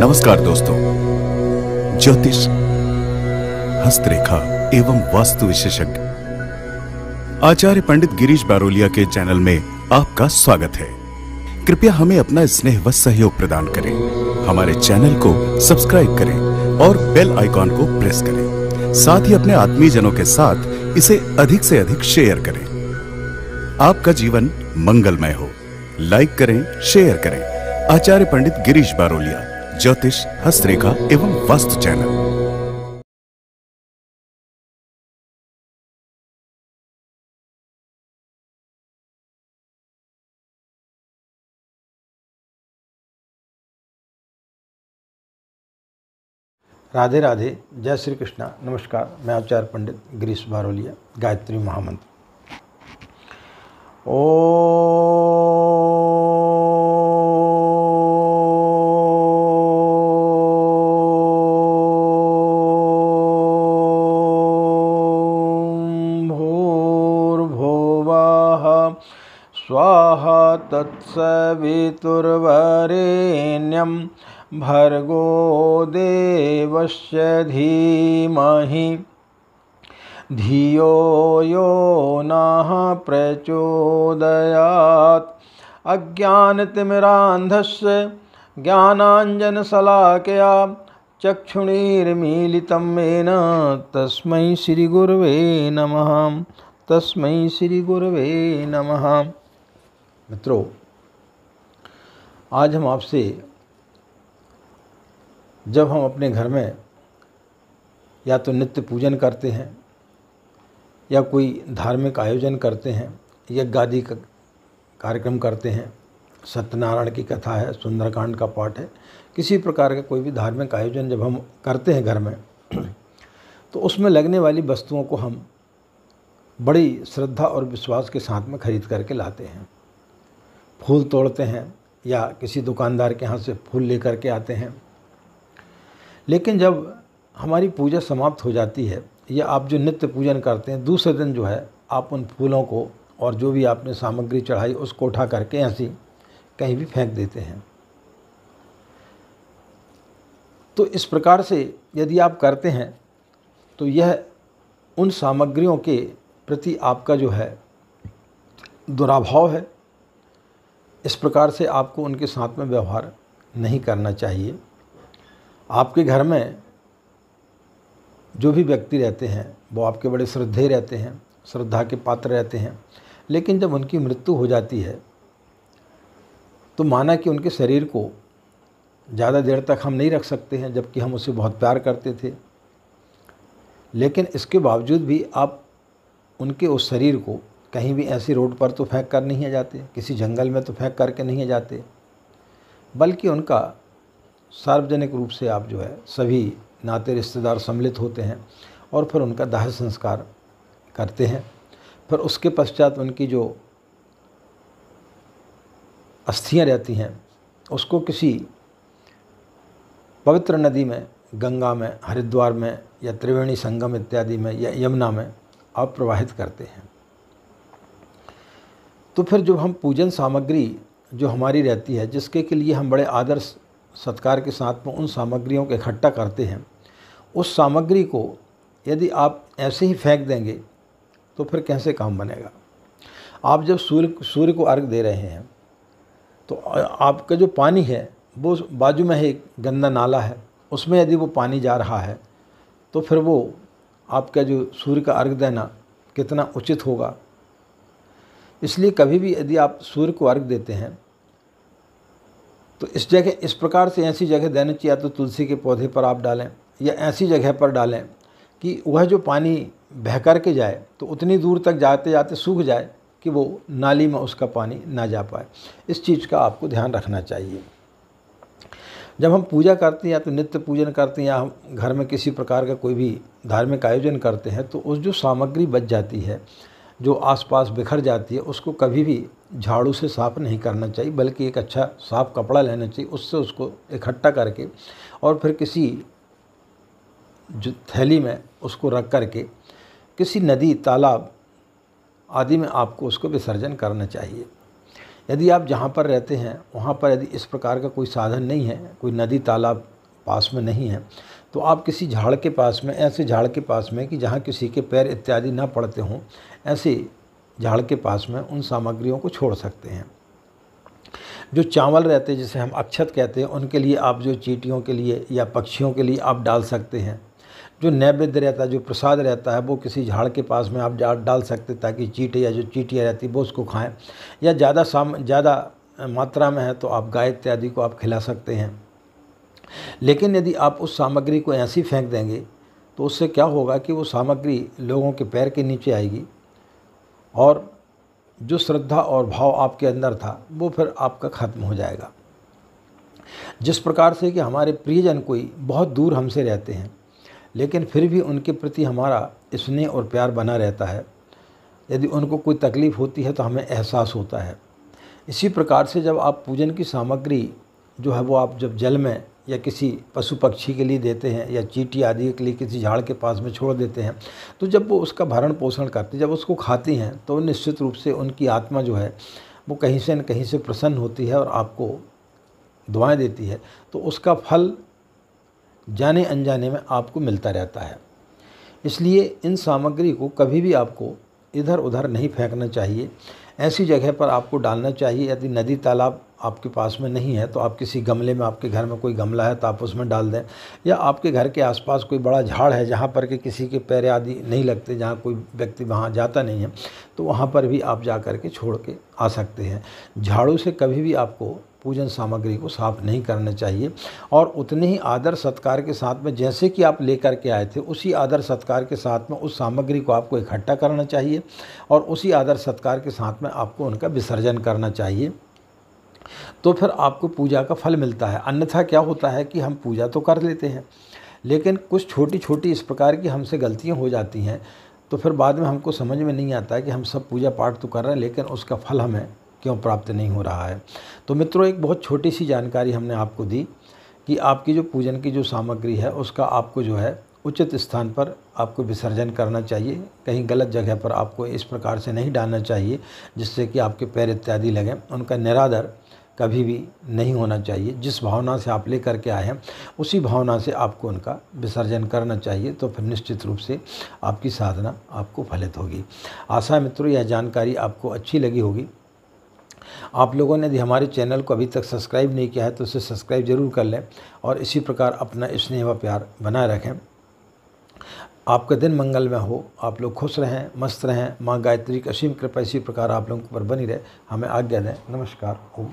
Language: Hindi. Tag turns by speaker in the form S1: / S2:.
S1: नमस्कार दोस्तों ज्योतिष हस्तरेखा एवं वास्तु विशेषज्ञ आचार्य पंडित गिरीश बारोलिया के चैनल में आपका स्वागत है कृपया हमें अपना स्नेह व सहयोग प्रदान करें हमारे चैनल को सब्सक्राइब करें और बेल आइकॉन को प्रेस करें साथ ही अपने आत्मीय जनों के साथ इसे अधिक से अधिक शेयर करें आपका जीवन मंगलमय हो लाइक करें शेयर करें आचार्य पंडित गिरीश बारोलिया ज्योतिष हस्तरेखा एवं वस्तु चैनल राधे राधे जय श्री कृष्णा नमस्कार मैं आचार्य पंडित गिरीश बारोलिया गायत्री महामंत्र ओ तत्सवितुर्वरेण्यं भर्गो देवस्य धीमहि धियो यो नः प्रचोदयात् अज्ञानतिमिरान्धस्य ज्ञानाञ्जनशलाकया चक्षुणीर्मीलितं मेन तस्मै श्रीगुर्वे नमः तस्मै श्रीगुर्वे नमः मित्रों आज हम आपसे जब हम अपने घर में या तो नित्य पूजन करते हैं या कोई धार्मिक आयोजन करते हैं यज्ञ आदि का कार्यक्रम करते हैं सत्यनारायण की कथा है सुंदरकांड का पाठ है किसी प्रकार का कोई भी धार्मिक आयोजन जब हम करते हैं घर में तो उसमें लगने वाली वस्तुओं को हम बड़ी श्रद्धा और विश्वास के साथ में खरीद करके लाते हैं फूल तोड़ते हैं या किसी दुकानदार के यहाँ से फूल लेकर के आते हैं लेकिन जब हमारी पूजा समाप्त हो जाती है या आप जो नित्य पूजन करते हैं दूसरे दिन जो है आप उन फूलों को और जो भी आपने सामग्री चढ़ाई उसको उठा करके ऐसी कहीं भी फेंक देते हैं तो इस प्रकार से यदि आप करते हैं तो यह उन सामग्रियों के प्रति आपका जो है दुराभाव है इस प्रकार से आपको उनके साथ में व्यवहार नहीं करना चाहिए आपके घर में जो भी व्यक्ति रहते हैं वो आपके बड़े श्रद्धेय रहते हैं श्रद्धा के पात्र रहते हैं लेकिन जब उनकी मृत्यु हो जाती है तो माना कि उनके शरीर को ज़्यादा देर तक हम नहीं रख सकते हैं जबकि हम उसे बहुत प्यार करते थे लेकिन इसके बावजूद भी आप उनके उस शरीर को कहीं भी ऐसी रोड पर तो फेंक कर नहीं जाते किसी जंगल में तो फेंक करके नहीं जाते बल्कि उनका सार्वजनिक रूप से आप जो है सभी नाते रिश्तेदार सम्मिलित होते हैं और फिर उनका दाह संस्कार करते हैं फिर उसके पश्चात उनकी जो अस्थियाँ रहती हैं उसको किसी पवित्र नदी में गंगा में हरिद्वार में या त्रिवेणी संगम इत्यादि में या यमुना में आप प्रवाहित करते हैं तो फिर जो हम पूजन सामग्री जो हमारी रहती है जिसके के लिए हम बड़े आदर सत्कार के साथ में उन सामग्रियों को इकट्ठा करते हैं उस सामग्री को यदि आप ऐसे ही फेंक देंगे तो फिर कैसे काम बनेगा आप जब सूर्य सूर्य को अर्घ दे रहे हैं तो आपका जो पानी है वो बाजू में एक गंदा नाला है उसमें यदि वो पानी जा रहा है तो फिर वो आपका जो सूर्य का अर्घ देना कितना उचित होगा इसलिए कभी भी यदि आप सूर्य को अर्घ देते हैं तो इस जगह इस प्रकार से ऐसी जगह देना चाहिए तो तुलसी के पौधे पर आप डालें या ऐसी जगह पर डालें कि वह जो पानी बह कर के जाए तो उतनी दूर तक जाते जाते सूख जाए कि वो नाली में उसका पानी ना जा पाए इस चीज़ का आपको ध्यान रखना चाहिए जब हम पूजा करते हैं या तो नित्य पूजन करते हैं या हम घर में किसी प्रकार का कोई भी धार्मिक आयोजन करते हैं तो उस जो सामग्री बच जाती है जो आसपास बिखर जाती है उसको कभी भी झाड़ू से साफ नहीं करना चाहिए बल्कि एक अच्छा साफ कपड़ा लेना चाहिए उससे उसको इकट्ठा करके और फिर किसी जो थैली में उसको रख करके किसी नदी तालाब आदि में आपको उसको विसर्जन करना चाहिए यदि आप जहाँ पर रहते हैं वहाँ पर यदि इस प्रकार का कोई साधन नहीं है कोई नदी तालाब पास में नहीं है तो आप किसी झाड़ के पास में ऐसे झाड़ के पास में कि जहाँ किसी के पैर इत्यादि ना पड़ते हों ऐसे झाड़ के पास में उन सामग्रियों को छोड़ सकते हैं जो चावल रहते हैं जिसे हम अक्षत कहते हैं उनके लिए आप जो चीटियों के लिए या पक्षियों के लिए आप डाल सकते हैं जो नैवेद्य रहता है जो प्रसाद रहता है वो किसी झाड़ के पास में आप डाल सकते ताकि चीटे या जो चीटियाँ रहती वो उसको खाएँ या ज़्यादा साम ज़्यादा मात्रा में है तो आप गाय इत्यादि को आप खिला सकते हैं लेकिन यदि आप उस सामग्री को ऐसी फेंक देंगे तो उससे क्या होगा कि वो सामग्री लोगों के पैर के नीचे आएगी और जो श्रद्धा और भाव आपके अंदर था वो फिर आपका खत्म हो जाएगा जिस प्रकार से कि हमारे प्रियजन कोई बहुत दूर हमसे रहते हैं लेकिन फिर भी उनके प्रति हमारा स्नेह और प्यार बना रहता है यदि उनको कोई तकलीफ़ होती है तो हमें एहसास होता है इसी प्रकार से जब आप पूजन की सामग्री जो है वो आप जब जल में या किसी पशु पक्षी के लिए देते हैं या चीटी आदि के लिए किसी झाड़ के पास में छोड़ देते हैं तो जब वो उसका भरण पोषण करते जब उसको खाती हैं तो निश्चित रूप से उनकी आत्मा जो है वो कहीं से न कहीं से प्रसन्न होती है और आपको दुआएं देती है तो उसका फल जाने अनजाने में आपको मिलता रहता है इसलिए इन सामग्री को कभी भी आपको इधर उधर नहीं फेंकना चाहिए ऐसी जगह पर आपको डालना चाहिए यदि नदी तालाब आपके पास में नहीं है तो आप किसी गमले में आपके घर में कोई गमला है तो आप उसमें डाल दें या आपके घर के आसपास कोई बड़ा झाड़ है जहाँ पर कि किसी के पैर आदि नहीं लगते जहाँ कोई व्यक्ति वहाँ जाता नहीं है तो वहाँ पर भी आप जा कर के छोड़ के आ सकते हैं झाड़ू से कभी भी आपको पूजन सामग्री को साफ नहीं करना चाहिए और उतने ही आदर सत्कार के साथ में जैसे कि आप लेकर के आए थे उसी आदर सत्कार के साथ में उस सामग्री को आपको इकट्ठा करना चाहिए और उसी आदर सत्कार के साथ में आपको उनका विसर्जन करना चाहिए तो फिर आपको पूजा का फल मिलता है अन्यथा क्या होता है कि हम पूजा तो कर लेते हैं लेकिन कुछ छोटी छोटी इस प्रकार की हमसे गलतियाँ हो जाती हैं तो फिर बाद में हमको समझ में नहीं आता कि हम सब पूजा पाठ तो कर रहे हैं लेकिन उसका फल हमें क्यों प्राप्त नहीं हो रहा है तो मित्रों एक बहुत छोटी सी जानकारी हमने आपको दी कि आपकी जो पूजन की जो सामग्री है उसका आपको जो है उचित स्थान पर आपको विसर्जन करना चाहिए कहीं गलत जगह पर आपको इस प्रकार से नहीं डालना चाहिए जिससे कि आपके पैर इत्यादि लगें उनका निरादर कभी भी नहीं होना चाहिए जिस भावना से आप ले के आए हैं उसी भावना से आपको उनका विसर्जन करना चाहिए तो फिर निश्चित रूप से आपकी साधना आपको फलित होगी आशा मित्रों यह जानकारी आपको अच्छी लगी होगी आप लोगों ने यदि हमारे चैनल को अभी तक सब्सक्राइब नहीं किया है तो उसे सब्सक्राइब ज़रूर कर लें और इसी प्रकार अपना स्नेह व प्यार बनाए रखें आपका दिन मंगल में हो आप लोग खुश रहें मस्त रहें माँ गायत्री की असीम कृपा इसी प्रकार आप लोगों पर बनी रहे हमें आज्ञा दें नमस्कार ओम